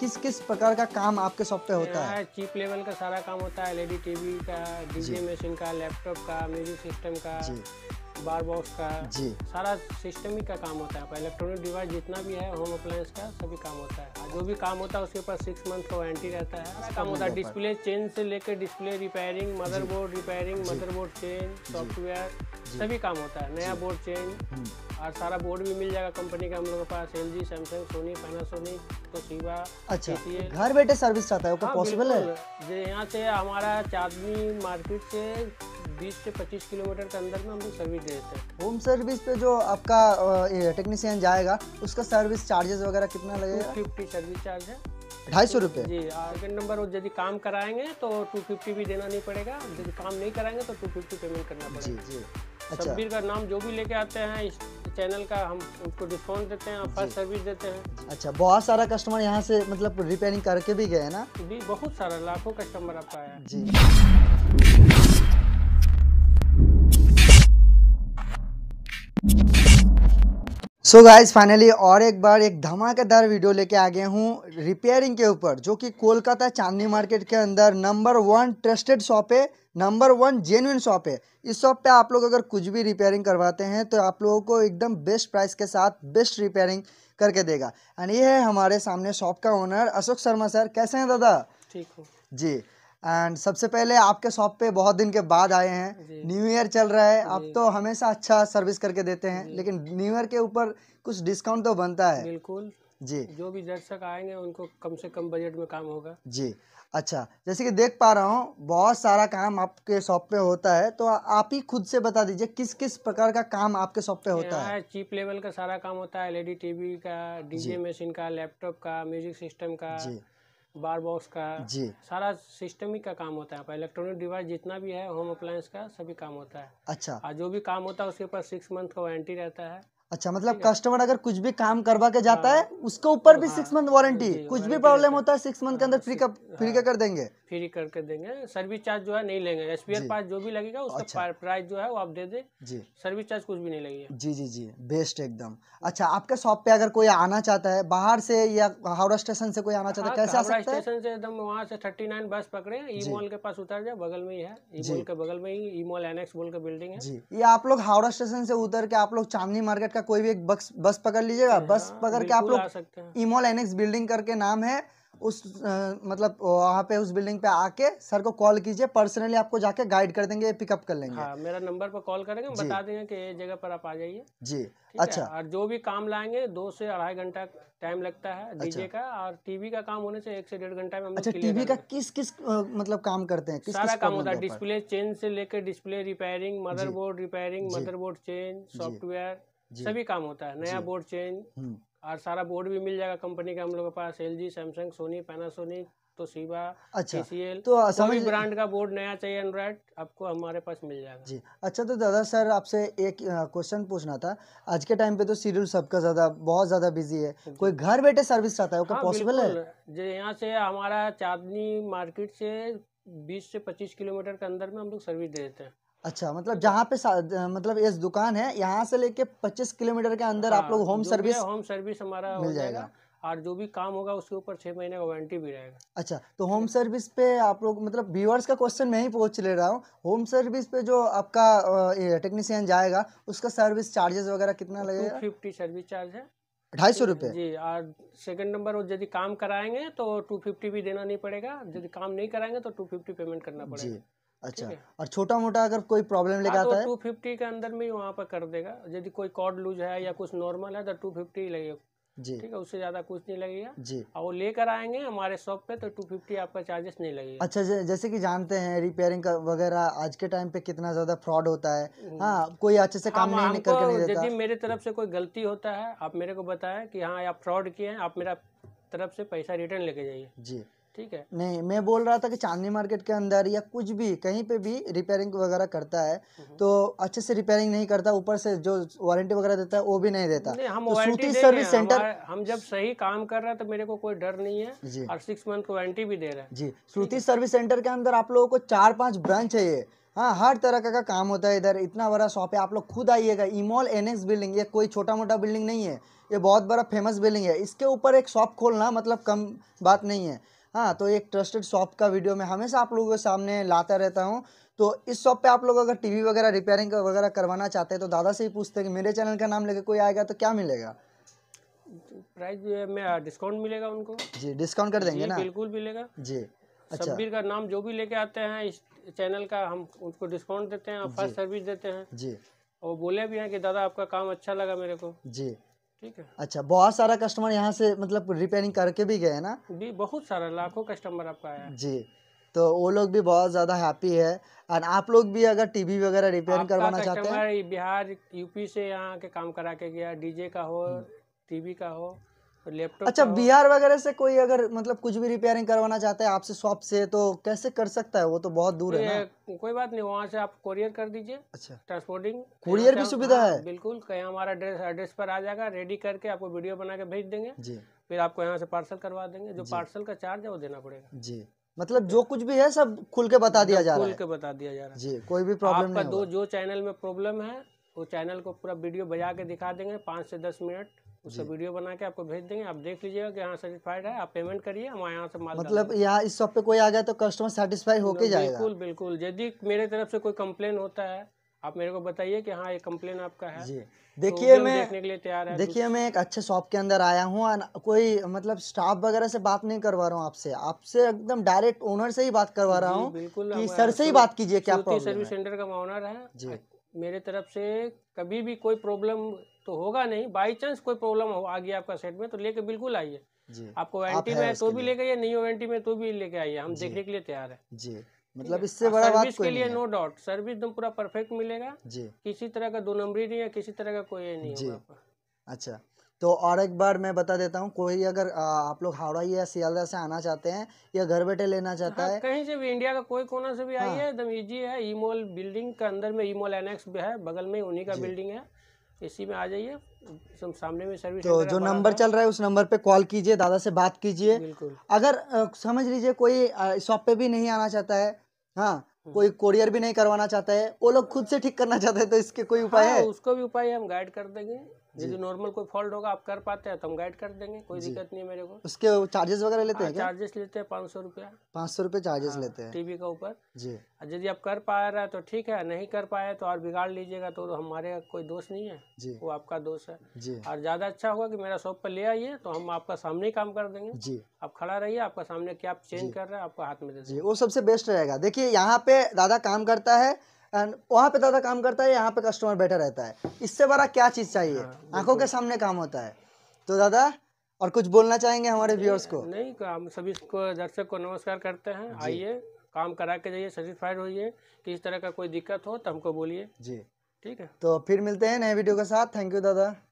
किस किस प्रकार का काम आपके शॉप पे होता है चीप हाँ, लेवल का सारा काम होता है एलईडी टीवी का डीजे मशीन का लैपटॉप का म्यूजिक सिस्टम का बार बॉक्स का जी सारा सिस्टम ही का काम होता है इलेक्ट्रॉनिक डिवाइस जितना भी है होम अप्लायंस का सभी काम होता है जो भी काम होता है उसके ऊपर सिक्स मंथ का वारंटी रहता है काम होता है डिस्प्ले चेंज से लेकर display repairing motherboard repairing motherboard change software सभी काम होता है नया बोर्ड हम्म। चेंज और सारा बोर्ड भी मिल जाएगा कंपनी का हम लोग के पास L G Samsung Sony Panasonic सीवा अच्छा घर बैठे सर्विस चाहता है पॉसिबल हाँ, है जो यहाँ से हमारा चांदनी मार्केट से 20 से 25 किलोमीटर के अंदर में हम लोग सर्विस देते हैं होम सर्विस पे जो आपका टेक्नीशियन जाएगा उसका सर्विस चार्जेस वगैरह कितना लगेगा फिफ्टी सर्विस चार्ज है ढाई सौ रुपये जी आर्गन नंबर यदि काम कराएंगे तो टू फिफ्टी भी देना नहीं पड़ेगा यदि काम नहीं कराएंगे तो टू फिफ्टी पेमेंट करना पड़ेगा जी जी अच्छा। शब्बीर का नाम जो भी लेके आते हैं इस चैनल का हम उनको डिस्काउंट देते हैं फर्स्ट सर्विस देते हैं अच्छा बहुत सारा कस्टमर यहाँ से मतलब रिपेयरिंग करके भी गए ना जी बहुत सारा लाखों कस्टमर आपका आया जी सो गाइज फाइनली और एक बार एक धमाकेदार वीडियो लेके आ गए हूँ रिपेयरिंग के ऊपर जो कि कोलकाता चांदनी मार्केट के अंदर नंबर वन ट्रस्टेड शॉप है नंबर वन जेन्यून शॉप है इस शॉप पे आप लोग अगर कुछ भी रिपेयरिंग करवाते हैं तो आप लोगों को एकदम बेस्ट प्राइस के साथ बेस्ट रिपेयरिंग करके देगा एंड ये है हमारे सामने शॉप का ओनर अशोक शर्मा सर कैसे हैं दादा ठीक हो जी एंड सबसे पहले आपके शॉप पे बहुत दिन के बाद आए हैं न्यू ईयर चल रहा है आप तो हमेशा अच्छा सर्विस करके देते हैं लेकिन न्यू ईयर के ऊपर कुछ डिस्काउंट तो बनता है बिल्कुल जी जो भी दर्शक आएंगे उनको कम से कम बजट में काम होगा जी अच्छा जैसे कि देख पा रहा हूँ बहुत सारा काम आपके शॉप पे होता है तो आप ही खुद से बता दीजिए किस किस प्रकार का काम आपके शॉप पे होता है चीप लेवल का सारा काम होता है एलईडी टीवी का डीजे मशीन का लैपटॉप का म्यूजिक सिस्टम का जी बार बॉक्स का जी सारा सिस्टम ही का काम होता है इलेक्ट्रॉनिक डिवाइस जितना भी है होम अप्लायंस का सभी काम होता है अच्छा और जो भी काम होता है उसके ऊपर सिक्स मंथ का वारंटी रहता है अच्छा मतलब कस्टमर अगर कुछ भी काम करवा के जाता हाँ। है उसके ऊपर भी सिक्स मंथ वारंटी कुछ भी प्रॉब्लम होता है सिक्स मंथ के हाँ, अंदर फ्री का फ्री का हाँ। कर देंगे फ्री करके देंगे सर्विस चार्ज जो है नहीं लेंगे एस पी पास जो भी लगेगा उसका अच्छा, प्राइस जो है वो आप दे दे जी सर्विस चार्ज कुछ भी नहीं लगेगा जी जी जी बेस्ट एकदम अच्छा आपके शॉप पे अगर कोई आना चाहता है बाहर से या हावड़ा स्टेशन से कोई आना चाहता है कैसे आ सकता है स्टेशन से एकदम वहाँ से थर्टी नाइन बस पकड़े ई मॉल के पास उतर जाए बगल में ही है ई मॉल के बगल में ही ई मॉल एनएक्स बोल के बिल्डिंग है जी ये आप लोग हावड़ा स्टेशन से उतर के आप लोग चांदनी मार्केट का का कोई भी एक बस बस पकड़ लीजिएगा बस हाँ, पकड़ के आप लोग इमोल एनेक्स बिल्डिंग करके नाम है उस आ, मतलब वहाँ पे उस बिल्डिंग पे आके सर को कॉल कीजिए पर्सनली आपको जाके गाइड कर देंगे पिकअप कर लेंगे हाँ, मेरा नंबर पर कॉल करेंगे बता देंगे कि ये जगह पर आप आ जाइए जी अच्छा और जो भी काम लाएंगे दो से अढ़ाई घंटा टाइम लगता है अच्छा। डीजे अच्छा। का और टीवी का काम होने से एक से डेढ़ घंटा में अच्छा टीवी का किस किस मतलब काम करते हैं सारा काम होता है डिस्प्ले चेंज से लेकर display repairing motherboard repairing motherboard change software सभी काम होता है नया बोर्ड हम्म। चेंज और सारा बोर्ड भी मिल जाएगा कंपनी का हम लोग के पास L G Samsung Sony Panasonic तो सीवा अच्छा तो सभी ब्रांड का बोर्ड नया चाहिए एंड्रॉयड आपको हमारे पास मिल जाएगा जी अच्छा तो दादा सर आपसे एक क्वेश्चन पूछना था आज के टाइम पे तो शेड्यूल सबका ज्यादा बहुत ज्यादा बिजी है कोई घर बैठे सर्विस चाहता है पॉसिबल हाँ, है जो यहाँ से हमारा चांदनी मार्केट से बीस से पच्चीस किलोमीटर के अंदर में हम लोग सर्विस दे देते हैं अच्छा मतलब जहाँ पे मतलब इस दुकान है यहाँ से लेके 25 किलोमीटर के अंदर हाँ, आप लोग होम सर्विस होम सर्विस हमारा मिल जाएगा और जो भी काम होगा उसके ऊपर छह महीने का वारंटी भी रहेगा अच्छा तो होम सर्विस पे आप लोग मतलब व्यूअर्स का क्वेश्चन मैं ही पूछ ले रहा हूँ होम सर्विस पे जो आपका टेक्नीशियन जाएगा उसका सर्विस चार्जेस वगैरह कितना लगेगा फिफ्टी सर्विस चार्ज है ढाई सौ रुपये जी और सेकंड नंबर वो यदि काम कराएंगे तो टू फिफ्टी भी देना नहीं पड़ेगा यदि काम नहीं कराएंगे तो टू फिफ्टी पेमेंट करना पड़ेगा अच्छा और छोटा मोटा अगर कोई प्रॉब्लम लेकर हाँ, तो आता है टू फिफ्टी के अंदर में वहाँ पर कर देगा यदि कोई कॉर्ड लूज है या कुछ नॉर्मल है तो टू फिफ्टी ही लगेगा जी ठीक है उससे ज्यादा कुछ नहीं लगेगा जी और वो लेकर आएंगे हमारे शॉप पे तो टू फिफ्टी आपका चार्जेस नहीं लगेगा अच्छा जैसे कि जानते हैं रिपेयरिंग का वगैरह आज के टाइम पे कितना ज्यादा फ्रॉड होता है हम्म। हाँ कोई अच्छे से काम हाँ, नहीं करके नहीं देता यदि मेरे तरफ से कोई गलती होता है आप मेरे को बताएं कि हाँ आप फ्रॉड किए हैं आप मेरा तरफ से पैसा रिटर्न लेके जाइए जी ठीक है नहीं मैं बोल रहा था कि चांदनी मार्केट के अंदर या कुछ भी कहीं पे भी रिपेयरिंग वगैरह करता है हम्म। तो अच्छे से रिपेयरिंग नहीं करता ऊपर से जो वारंटी वगैरह देता है वो भी नहीं देता नहीं, हम तो सूती सर्विस सेंटर हम जब सही काम कर रहे हैं तो मेरे को कोई डर नहीं है जी और सिक्स मंथ को वारंटी भी दे रहे हैं जी श्रुति सर्विस सेंटर के अंदर आप लोगों को चार पाँच ब्रांच है ये हाँ हर तरह का, का काम होता है इधर इतना बड़ा शॉप है आप लोग खुद आइएगा इमोल एनएक्स बिल्डिंग ये कोई छोटा मोटा बिल्डिंग नहीं है ये बहुत बड़ा फेमस बिल्डिंग है इसके ऊपर एक शॉप खोलना मतलब कम बात नहीं है हाँ तो एक ट्रस्टेड शॉप का वीडियो मैं हमेशा आप लोगों के सामने लाता रहता हूँ तो इस शॉप पे आप लोग अगर टीवी वगैरह रिपेयरिंग वगैरह करवाना चाहते हैं तो दादा से ही पूछते हैं कि मेरे चैनल का नाम लेके कोई आएगा तो क्या मिलेगा प्राइस में डिस्काउंट मिलेगा उनको जी डिस्काउंट कर देंगे ना बिल्कुल मिलेगा जी अच्छा सब्बीर का नाम जो भी लेके आते हैं इस चैनल का हम उनको डिस्काउंट देते हैं फर्स्ट सर्विस देते हैं जी और बोले भी हैं कि दादा आपका काम अच्छा लगा मेरे को जी ठीक है अच्छा बहुत सारा कस्टमर यहाँ से मतलब रिपेयरिंग करके भी गए ना जी बहुत सारा लाखों कस्टमर आपका आया जी तो वो लोग भी बहुत ज़्यादा हैप्पी है और आप लोग भी अगर टीवी वगैरह रिपेयरिंग करवाना चाहते हैं बिहार यूपी से यहाँ के काम करा के गया डीजे का हो टीवी हम्म। का हो लैपटॉप अच्छा बिहार वगैरह से कोई अगर मतलब कुछ भी रिपेयरिंग करवाना चाहता है आपसे शॉप से तो कैसे कर सकता है वो तो बहुत दूर है ना कोई बात नहीं वहाँ से आप कोरियर कर दीजिए अच्छा ट्रांसपोर्टिंग कोरियर की सुविधा हाँ, है बिल्कुल कहीं हमारा एड्रेस पर आ जाएगा रेडी करके आपको वीडियो बना के भेज देंगे जी फिर आपको यहाँ से पार्सल करवा देंगे जो पार्सल का चार्ज है वो देना पड़ेगा जी मतलब जो कुछ भी है सब खुल के बता दिया जा रहा है खुल के बता दिया जा रहा है जी कोई भी प्रॉब्लम नहीं दो जो चैनल में प्रॉब्लम है वो तो चैनल को पूरा वीडियो बजा के दिखा देंगे पाँच से दस मिनट उसका वीडियो बना के आपको भेज देंगे आप देख लीजिएगा कि हाँ सेटिस्फाइड है आप पेमेंट करिए हम यहाँ से माल मतलब यहाँ इस शॉप पे कोई आ गया तो कस्टमर सेटिस्फाई होके जाएगा बिल्कुल बिल्कुल यदि मेरे तरफ से कोई कम्प्लेन होता है आप मेरे को बताइए कि हाँ ये कम्प्लेन आपका है तो देखिए तो मैं देखने के लिए तैयार है देखिए मैं एक अच्छे शॉप के अंदर आया हूँ कोई मतलब स्टाफ वगैरह से बात नहीं करवा रहा हूँ आपसे आपसे एकदम डायरेक्ट ओनर से ही बात करवा रहा हूँ बिल्कुल सर से ही बात कीजिए क्या सर्विस सेंटर का ओनर है जी मेरे तरफ से कभी भी कोई प्रॉब्लम तो होगा नहीं बाई चांस कोई प्रॉब्लम हो आ गया आपका सेट में तो लेके बिल्कुल आइए आपको वारंटी में तो भी लेके आइए नहीं वारंटी में तो भी लेके आइए हम देखने के लिए तैयार मतलब है जी मतलब इससे हाँ, बड़ा बात के लिए नो डाउट सर्विस एकदम पूरा परफेक्ट मिलेगा जी किसी तरह का दो नंबरी नहीं है किसी तरह का कोई नहीं होगा अच्छा तो और एक बार मैं बता देता हूँ कोई अगर आप लोग हावड़ा या सियालदा से आना चाहते हैं या घर बैठे लेना चाहता हाँ, है कहीं से भी इंडिया का कोई कोना से भी हाँ, है एकदम ईजी है ई मॉल बिल्डिंग के अंदर में ई मॉल एनएक्स भी है बगल में उन्हीं का बिल्डिंग है इसी में आ जाइए सामने में सर्विस तो जो नंबर चल रहा है उस नंबर पे कॉल कीजिए दादा से बात कीजिए अगर समझ लीजिए कोई शॉप पे भी नहीं आना चाहता है हाँ हम्म। कोई कोरियर भी नहीं करवाना चाहता है वो लोग खुद से ठीक करना चाहते हैं तो इसके कोई हाँ, उपाय हाँ, है उसको भी उपाय हम गाइड कर देंगे यदि नॉर्मल कोई फॉल्ट होगा आप कर पाते हैं तो हम गाइड कर देंगे कोई दिक्कत नहीं है मेरे को उसके चार्जेस वगैरह लेते हैं चार्जेस हाँ, लेते हैं पाँच सौ रुपया पाँच सौ रुपये चार्जेस हाँ, लेते हैं टीवी के ऊपर जी यदि आप कर पा रहे हैं तो ठीक है नहीं कर पाए तो और बिगाड़ लीजिएगा तो हमारे कोई दोस्त नहीं है जी वो आपका दोस्त है जी और ज़्यादा अच्छा होगा कि मेरा शॉप पर ले आइए तो हम आपका सामने ही काम कर देंगे जी आप खड़ा रहिए आपका सामने क्या आप चेंज कर रहे हैं आपका हाथ में दे वो सबसे बेस्ट रहेगा देखिए यहाँ पे दादा काम करता है एंड वहाँ पे दादा काम करता है यहाँ पे कस्टमर बैठा रहता है इससे बड़ा क्या चीज़ चाहिए हाँ, आंखों के सामने काम होता है तो दादा और कुछ बोलना चाहेंगे हमारे व्यूअर्स को नहीं हम सभी को दर्शक को नमस्कार करते हैं आइए काम करा के जाइए सेटिस्फाइड होइए किसी तरह का कोई दिक्कत हो तो हमको बोलिए जी ठीक है तो फिर मिलते हैं नए वीडियो के साथ थैंक यू दादा